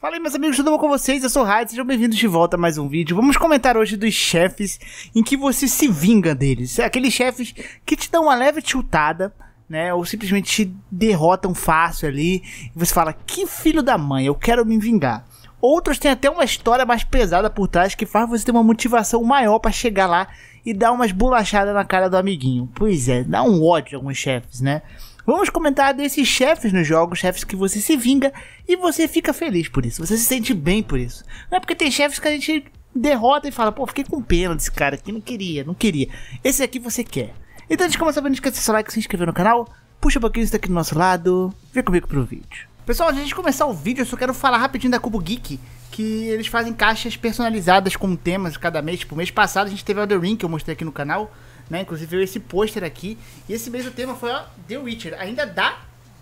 Fala aí, meus amigos, tudo bom com vocês? Eu sou o Raid, sejam bem-vindos de volta a mais um vídeo. Vamos comentar hoje dos chefes em que você se vinga deles. É aqueles chefes que te dão uma leve tiltada, né? Ou simplesmente te derrotam fácil ali. E você fala, que filho da mãe, eu quero me vingar. Outros têm até uma história mais pesada por trás que faz você ter uma motivação maior para chegar lá e dar umas bolachadas na cara do amiguinho. Pois é, dá um ódio alguns chefes, né? Vamos comentar desses chefes nos jogos, chefes que você se vinga e você fica feliz por isso, você se sente bem por isso. Não é porque tem chefes que a gente derrota e fala, pô, fiquei com pena desse cara aqui, não queria, não queria. Esse aqui você quer. Então antes de começar, não esqueça seu like, se inscrever no canal, puxa um pouquinho isso daqui do nosso lado, vem comigo pro vídeo. Pessoal, antes de começar o vídeo, eu só quero falar rapidinho da Cubo Geek, que eles fazem caixas personalizadas com temas cada mês. Tipo, mês passado a gente teve The Ring, que eu mostrei aqui no canal, né? Inclusive veio esse pôster aqui. E esse mesmo tema foi The Witcher. Ainda dá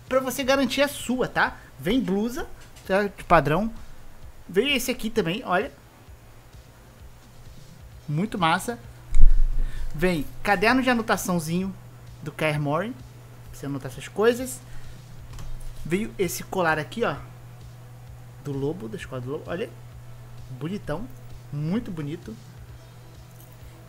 pra você garantir a sua, tá? Vem blusa, tá? De padrão. Veio esse aqui também, olha. Muito massa. Vem caderno de anotaçãozinho do Kair Morin. Pra você anotar essas coisas. Veio esse colar aqui, ó. Do Lobo, da Escola do Lobo. Olha. Bonitão. Muito bonito.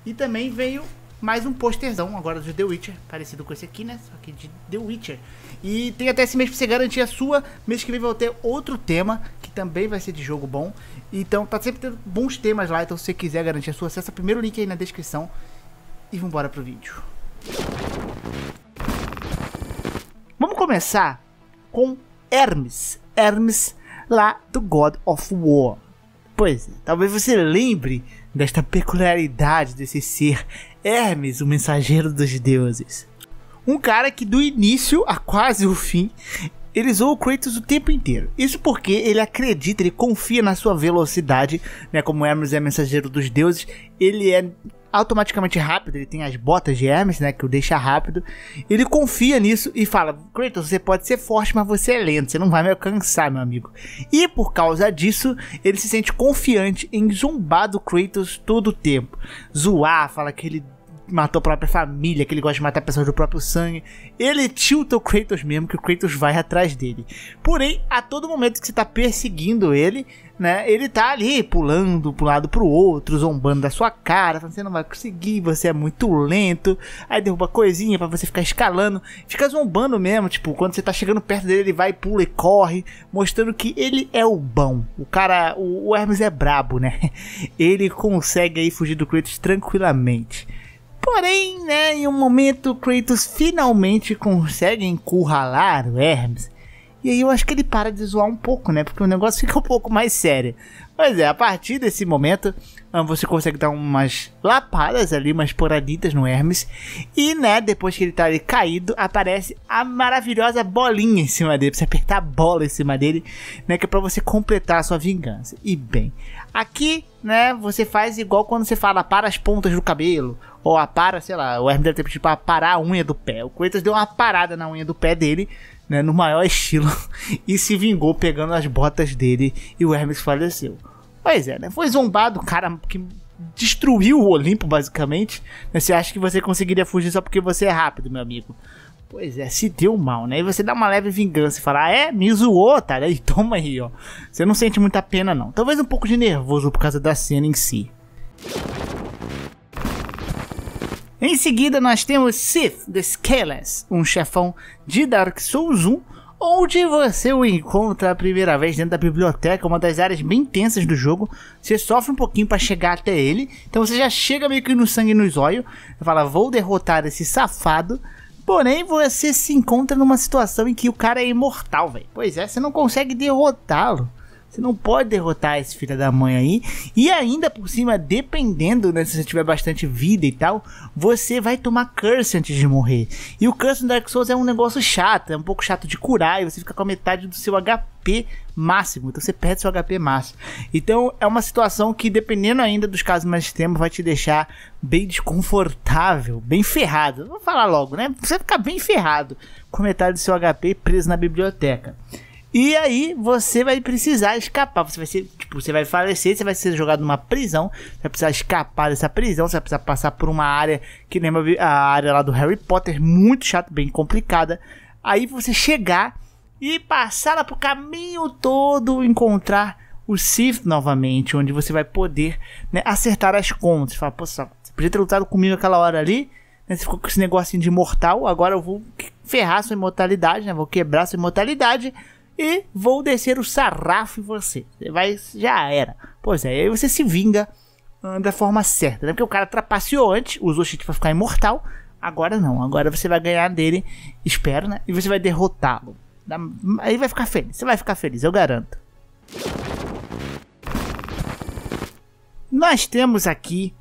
E também veio mais um posterzão agora do The Witcher, parecido com esse aqui, né? Só que de The Witcher. E tem até esse mês pra você garantir a sua. Mês que vem vai ter outro tema, que também vai ser de jogo bom. Então tá sempre tendo bons temas lá, então se você quiser garantir a sua, acessa o primeiro link aí na descrição. E vambora pro vídeo. Vamos começar com Hermes. Hermes lá do God of War. Pois, é, talvez você lembre desta peculiaridade desse ser Hermes, o mensageiro dos deuses. Um cara que do início a quase o fim, ele zoou o Kratos o tempo inteiro. Isso porque ele acredita, ele confia na sua velocidade, né? Como Hermes é mensageiro dos deuses, ele é automaticamente rápido, ele tem as botas de Hermes, né, que o deixa rápido. Ele confia nisso e fala: "Kratos, você pode ser forte, mas você é lento, você não vai me alcançar, meu amigo". E por causa disso, ele se sente confiante em zombar do Kratos todo o tempo. Zoar, fala que ele matou a própria família, que ele gosta de matar pessoas do próprio sangue. Ele tilta o Kratos mesmo, que o Kratos vai atrás dele. Porém, a todo momento que você tá perseguindo ele, né? Ele tá ali pulando pro lado pro outro, zombando da sua cara, falando, você não vai conseguir, você é muito lento. Aí derruba coisinha para você ficar escalando, fica zombando mesmo, tipo, quando você tá chegando perto dele, ele vai, pula e corre, mostrando que ele é o bom. O cara, o, o Hermes é brabo, né? Ele consegue aí fugir do Kratos tranquilamente. Porém, né, em um momento, Kratos finalmente consegue encurralar o Hermes e aí eu acho que ele para de zoar um pouco, né? Porque o negócio fica um pouco mais sério. Mas é, a partir desse momento, ah, você consegue dar umas lapadas ali, umas poraditas no Hermes. E, né, depois que ele tá ali caído, aparece a maravilhosa bolinha em cima dele. Pra você apertar a bola em cima dele, né? Que é pra você completar a sua vingança. E bem, aqui, né, você faz igual quando você fala para as pontas do cabelo. Ou para sei lá, o Hermes deve ter pedido pra parar a unha do pé. O Coitas deu uma parada na unha do pé dele né, no maior estilo, e se vingou pegando as botas dele e o Hermes faleceu. Pois é, né? Foi zombado, cara que destruiu o Olimpo, basicamente. Né, você acha que você conseguiria fugir só porque você é rápido, meu amigo. Pois é, se deu mal, né? E você dá uma leve vingança e fala, ah, é, me zoou, tá? E toma aí, ó. Você não sente muita pena, não. Talvez um pouco de nervoso por causa da cena em si. Em seguida, nós temos Sith the Skeles, um chefão de Dark Souls 1, onde você o encontra a primeira vez dentro da biblioteca, uma das áreas bem tensas do jogo. Você sofre um pouquinho para chegar até ele, então você já chega meio que no sangue e nos olhos, fala: Vou derrotar esse safado. Porém, você se encontra numa situação em que o cara é imortal, velho. Pois é, você não consegue derrotá-lo. Você não pode derrotar esse filho da mãe aí. E ainda por cima, dependendo, né, se você tiver bastante vida e tal, você vai tomar curse antes de morrer. E o curse no Dark Souls é um negócio chato, é um pouco chato de curar, e você fica com a metade do seu HP máximo. Então você perde seu HP máximo. Então é uma situação que, dependendo ainda dos casos mais extremos, vai te deixar bem desconfortável, bem ferrado. Vou falar logo, né? Você fica bem ferrado com metade do seu HP preso na biblioteca. E aí você vai precisar escapar. Você vai ser, tipo, você vai falecer, você vai ser jogado numa prisão, você vai precisar escapar dessa prisão, você vai precisar passar por uma área que lembra a área lá do Harry Potter, muito chata, bem complicada. Aí você chegar e passar lá pro caminho todo, encontrar o Sith novamente, onde você vai poder né, acertar as contas. Fala, pô, você podia ter lutado comigo aquela hora ali, né, você ficou com esse negocinho de imortal, agora eu vou ferrar sua imortalidade, né, vou quebrar sua imortalidade e vou descer o sarrafo em você. Você vai, já era. Pois é, aí você se vinga ah, da forma certa, né? Porque o cara trapaceou antes, usou cheat pra ficar imortal. Agora não, agora você vai ganhar dele, espero, né? E você vai derrotá-lo. Aí vai ficar feliz, você vai ficar feliz, eu garanto. Nós temos aqui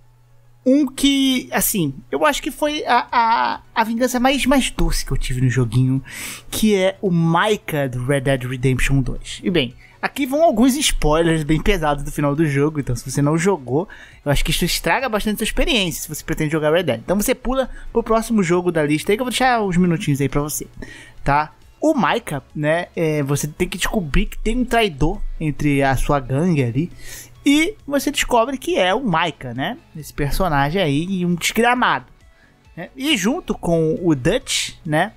um que, assim, eu acho que foi a, a, a vingança mais, mais doce que eu tive no joguinho, que é o Micah do Red Dead Redemption 2. E bem, Aqui vão alguns spoilers bem pesados do final do jogo, então se você não jogou, eu acho que isso estraga bastante a sua experiência se você pretende jogar Red Dead. Então você pula pro próximo jogo da lista aí que eu vou deixar uns minutinhos aí pra você, tá? O Micah, né, é, você tem que descobrir que tem um traidor entre a sua gangue ali e você descobre que é o Maika, né? Esse personagem aí, um desgramado. Né? E junto com o Dutch, né?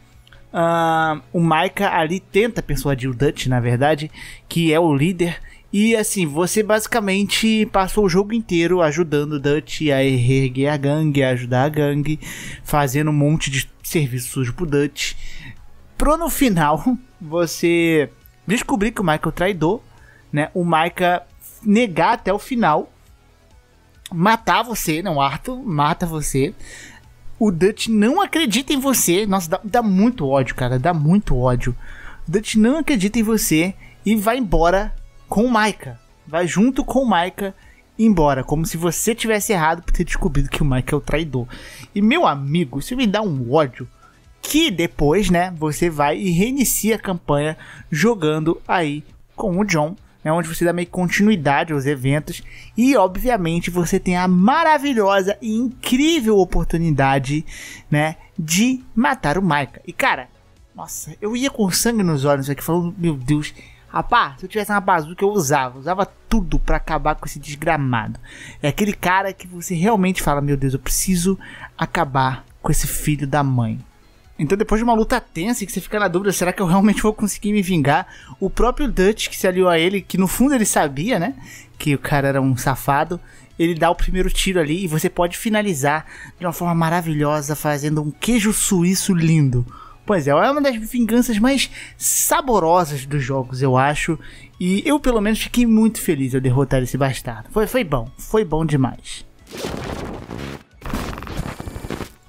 Uh, o Maika ali tenta persuadir o Dutch, na verdade, que é o líder. E assim, você basicamente passou o jogo inteiro ajudando o Dutch a erguer a gangue, a ajudar a gangue, fazendo um monte de serviços para pro Dutch. Pro no final, você descobrir que o Maika é o traidor, né? O Maika negar até o final, matar você, não, Arthur, mata você. O Dutch não acredita em você. Nossa, dá, dá muito ódio, cara, dá muito ódio. O Dutch não acredita em você e vai embora com o Micah. Vai junto com o Micah embora, como se você tivesse errado por ter descobrido que o Maika é o traidor. E meu amigo, isso me dá um ódio. Que depois, né, você vai e reinicia a campanha jogando aí com o John né, onde você dá meio continuidade aos eventos e obviamente você tem a maravilhosa e incrível oportunidade, né, de matar o Maika. E cara, nossa, eu ia com sangue nos olhos aqui falando, meu Deus, rapaz, se eu tivesse uma bazuca eu usava, usava tudo para acabar com esse desgramado. É aquele cara que você realmente fala, meu Deus, eu preciso acabar com esse filho da mãe. Então, depois de uma luta tensa e que você fica na dúvida, será que eu realmente vou conseguir me vingar? O próprio Dutch, que se aliou a ele, que no fundo ele sabia, né? Que o cara era um safado, ele dá o primeiro tiro ali e você pode finalizar de uma forma maravilhosa, fazendo um queijo suíço lindo. Pois é, é uma das vinganças mais saborosas dos jogos, eu acho. E eu, pelo menos, fiquei muito feliz ao derrotar esse bastardo. Foi, foi bom, foi bom demais.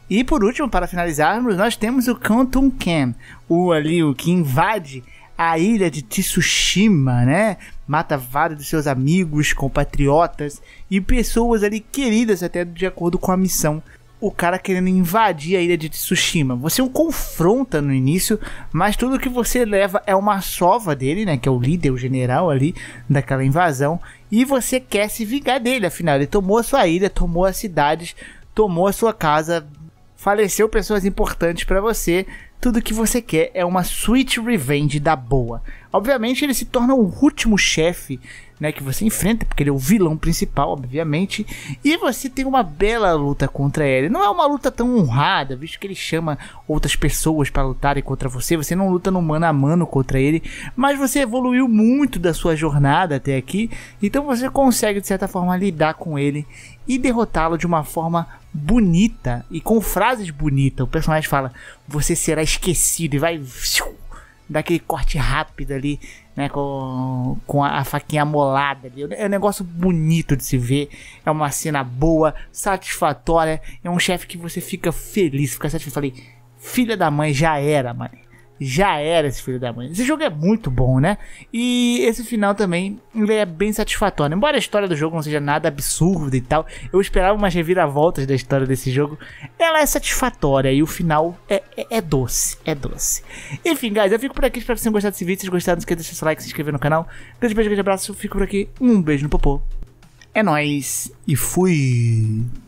E por último, para finalizarmos, nós temos o Kanton Ken, o ali o que invade a ilha de Tsushima, né? Mata vários dos seus amigos, compatriotas e pessoas ali queridas até de acordo com a missão. O cara querendo invadir a ilha de Tsushima. Você o confronta no início, mas tudo que você leva é uma sova dele, né? Que é o líder, o general ali daquela invasão. E você quer se vingar dele, afinal, ele tomou a sua ilha, tomou as cidades, tomou a sua casa, faleceu pessoas importantes para você, tudo que você quer é uma sweet revenge da boa. Obviamente ele se torna o último chefe né, que você enfrenta, porque ele é o vilão principal, obviamente, e você tem uma bela luta contra ele. Não é uma luta tão honrada, visto que ele chama outras pessoas para lutarem contra você, você não luta no mano a mano contra ele, mas você evoluiu muito da sua jornada até aqui, então você consegue de certa forma lidar com ele e derrotá-lo de uma forma bonita e com frases bonitas. O personagem fala: você será esquecido e vai dar aquele corte rápido ali, né? Com, com a, a faquinha molada ali. É um negócio bonito de se ver, é uma cena boa, satisfatória. É um chefe que você fica feliz, fica satisfeito. Falei, filha da mãe, já era, mano já era esse filho da mãe. Esse jogo é muito bom, né? E esse final também é bem satisfatório. Embora a história do jogo não seja nada absurda e tal, eu esperava umas reviravoltas da história desse jogo. Ela é satisfatória e o final é, é, é doce, é doce. Enfim, guys, eu fico por aqui. Espero que vocês tenham gostado desse vídeo. Se gostaram, não esqueça de deixar seu like, se inscrever no canal. Grande beijo, grande abraço. Eu fico por aqui. Um beijo no popô. É nóis e fui!